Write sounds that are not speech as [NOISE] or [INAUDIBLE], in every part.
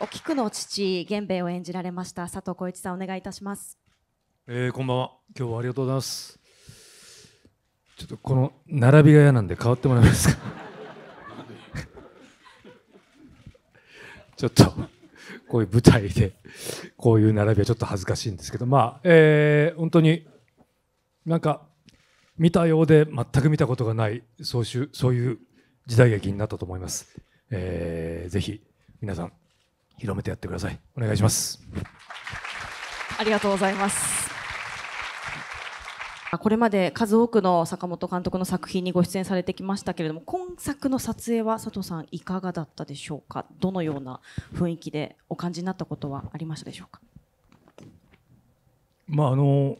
お菊の父源兵衛を演じられました佐藤浩市さんお願いいたします。えー、こんばんは。今日はありがとうございます。ちょっとこの並びが嫌なんで変わってもらえますか。[LAUGHS] ちょっとこういう舞台でこういう並びはちょっと恥ずかしいんですけど、まあ、えー、本当になんか見たようで全く見たことがないそうしゅそういう時代劇になったと思います。えー、ぜひ皆さん広めてやってくださいお願いしますありがとうございますこれまで数多くの坂本監督の作品にご出演されてきましたけれども今作の撮影は佐藤さんいかがだったでしょうかどのような雰囲気でお感じになったことはありましたでしょうかまああの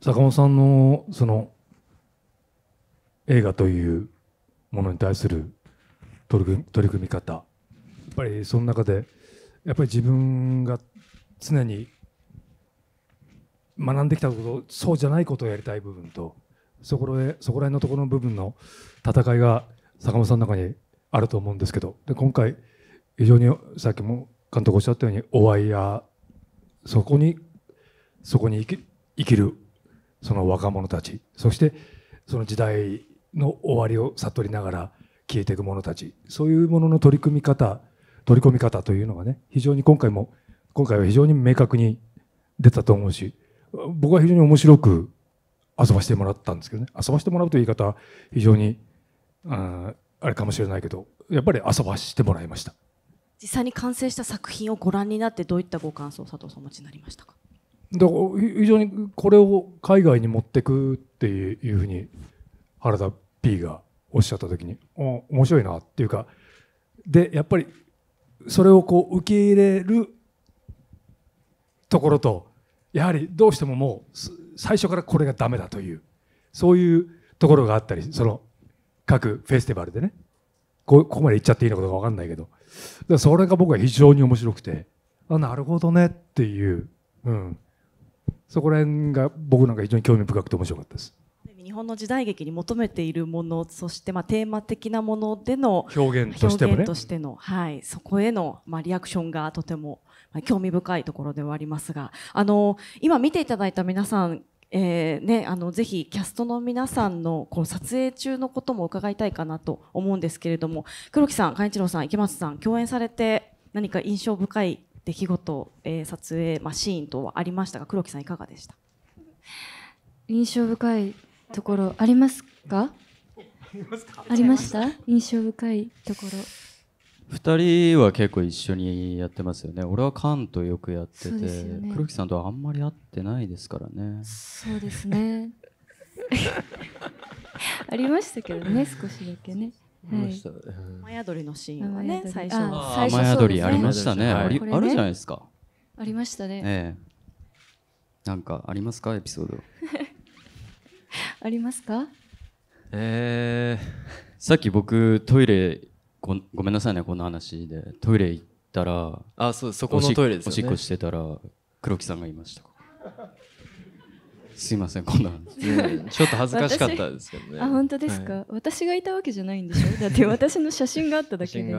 坂本さんのその映画というものに対する取り組み方ぱりその中でやっぱり自分が常に学んできたことそうじゃないことをやりたい部分とそこでそこら辺のところの部分の戦いが坂本さんの中にあると思うんですけどで今回非常にさっきも監督おっしゃったようにお会いやそこにそこに生きるその若者たちそしてその時代の終わりを悟りながら消えていく者たちそういうものの取り組み方取り込み方というのがね、非常に今回も、今回は非常に明確に出たと思うし、僕は非常に面白く遊ばしてもらったんですけどね、遊ばしてもらうという言い方は非常に、ああれかもしれないけど、やっぱり遊ばしてもらいました。実際に完成した作品をご覧になってどういったご感想を佐藤さんお持ちになりましたかだから非常にこれを海外に持ってくっていうふうに原田 P がおっしゃった時に面白いなっていうかでやっぱりそれをこう受け入れるところとやはりどうしてももう最初からこれがダメだというそういうところがあったりその各フェスティバルでねここまで行っちゃっていいのかどうか分かんないけどだそれが僕は非常に面白くてあなるほどねっていう、うん、そこら辺が僕なんか非常に興味深くて面白かったです。本の時代劇に求めているものそしてまあテーマ的なものでの表現としてしての、はい、そこへのまあリアクションがとても興味深いところではありますがあの今見ていただいた皆さんえーね、あのぜひキャストの皆さんのこう撮影中のことも伺いたいかなと思うんですけれども黒木さん、勘一郎さん、池松さん共演されて何か印象深い出来事、えー、撮影、まあ、シーンとはありましたが黒木さん、いかがでした印象深いところありますかありました印象深いところ2人は結構一緒にやってますよね俺はカンとよくやってて、ね、黒木さんとはあんまり会ってないですからねそうですね [LAUGHS] ありましたけどね少しだけねはい、雨宿りのシーンはね最初雨宿りありましたね、あるじゃないですかありましたね、なんかありますかエピソード [LAUGHS] ありますかえー、さっき僕トイレごごめんなさいねこんな話でトイレ行ったらあそうそこのトイレです、ね、おしっこしてたら黒木さんがいましたすいませんこんなちょっと恥ずかしかったですけどねあ本当ですか、はい、私がいたわけじゃないんでしょだって私の写真があっただけで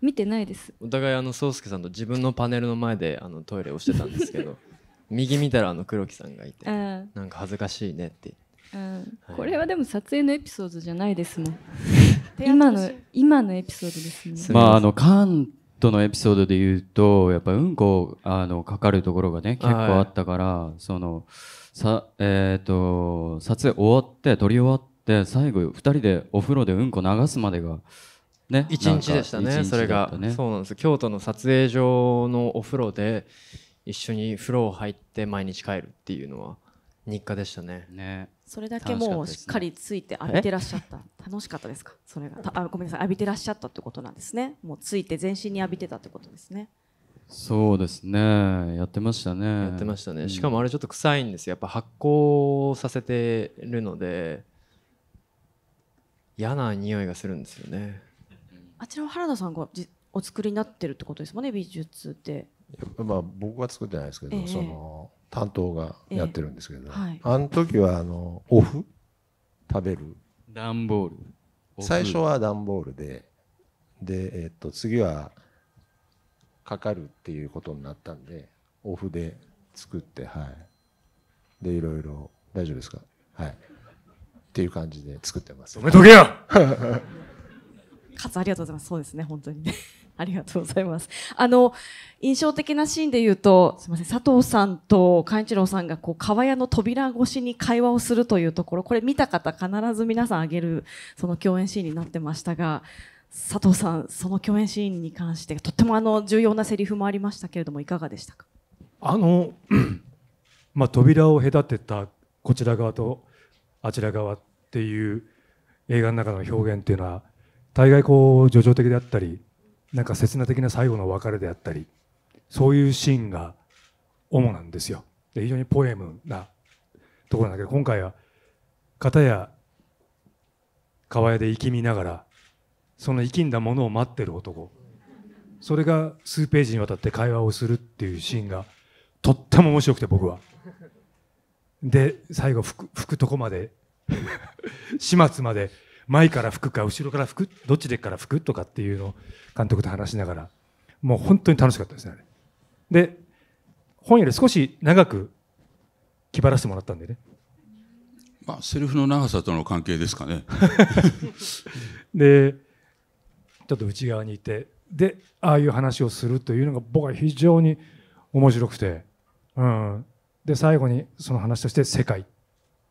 見てないですお互いあの宗介さんと自分のパネルの前であのトイレをしてたんですけど [LAUGHS] 右見たらあの黒木さんがいてなんか恥ずかしいねって言ってうんこれはでも撮影のエピソードじゃないですもん [LAUGHS] 今の今のエピソードですねまああのカンのエピソードで言うとやっぱうんこあのかかるところがね結構あったから、はい、そのさえっ、ー、と撮影終わって撮り終わって最後2人でお風呂でうんこ流すまでがね一日でしたね、ね、それがそうなんです京都の撮影場のお風呂で一緒に風呂を入って毎日帰るっていうのは日課でしたねねそれだけもうしっかりついて浴びてらっしゃった、ね、楽しかったですかそれがあごめんなさい浴びてらっしゃったってことなんですねもうついて全身に浴びてたってことですねそうですねやってましたねやってましたね、しかもあれちょっと臭いんですよやっぱ発酵させてるので嫌な匂いがするんですよねあちらは原田さんがお作りになってるってことですもんね美術ってまあ僕は作ってないですけど、えー、その担当がやってるんですけど、えはい、あの時はあのオフ食べる段ボール最初は段ボールでで、えっと次はかかるっていうことになったんでオフで作ってはいでいろいろ大丈夫ですかはいっていう感じで作ってますおめとけよ [LAUGHS] カありがとうございますそうですね本当にありがとうございます。あの、印象的なシーンで言うと、すみません、佐藤さんと寛一郎さんが、こう、川屋の扉越しに会話をするというところ、これ見た方必ず皆さんあげる、その共演シーンになってましたが、佐藤さん、その共演シーンに関して、とってもあの、重要なセリフもありましたけれども、いかがでしたかあの、[CLEARS THROAT] まあ、扉を隔てたこちら側とあちら側っていう映画の中の表現っていうのは、大概こう、叙情的であったり、なんか刹那的な最後の別れであったりそういうシーンが主なんですよで非常にポエムなところなんだけど今回は片や川屋で生き見ながらその生きんだものを待ってる男それが数ページにわたって会話をするっていうシーンがとっても面白くて僕はで最後拭く [LAUGHS] 吹くとこまで始末まで前から吹くか後ろから吹くどっちでから吹くとかっていうのを監督と話しながらもう本当に楽しかったですねで本より少し長く気張らせてもらったんでねまあセリフの長さとの関係ですかね [LAUGHS] でちょっと内側にいてでああいう話をするというのが僕は非常に面白くて、うん、で最後にその話として世界っ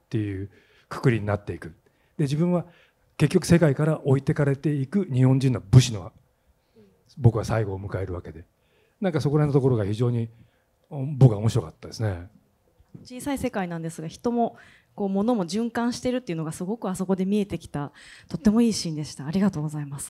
ていうくくりになっていくで自分は結局世界から置いてかれていく日本人の武士の僕は最後を迎えるわけでなんかそこら辺のところが非常に僕は面白かったですね小さい世界なんですが人もこう物も循環してるっていうのがすごくあそこで見えてきたとってもいいシーンでしたありがとうございます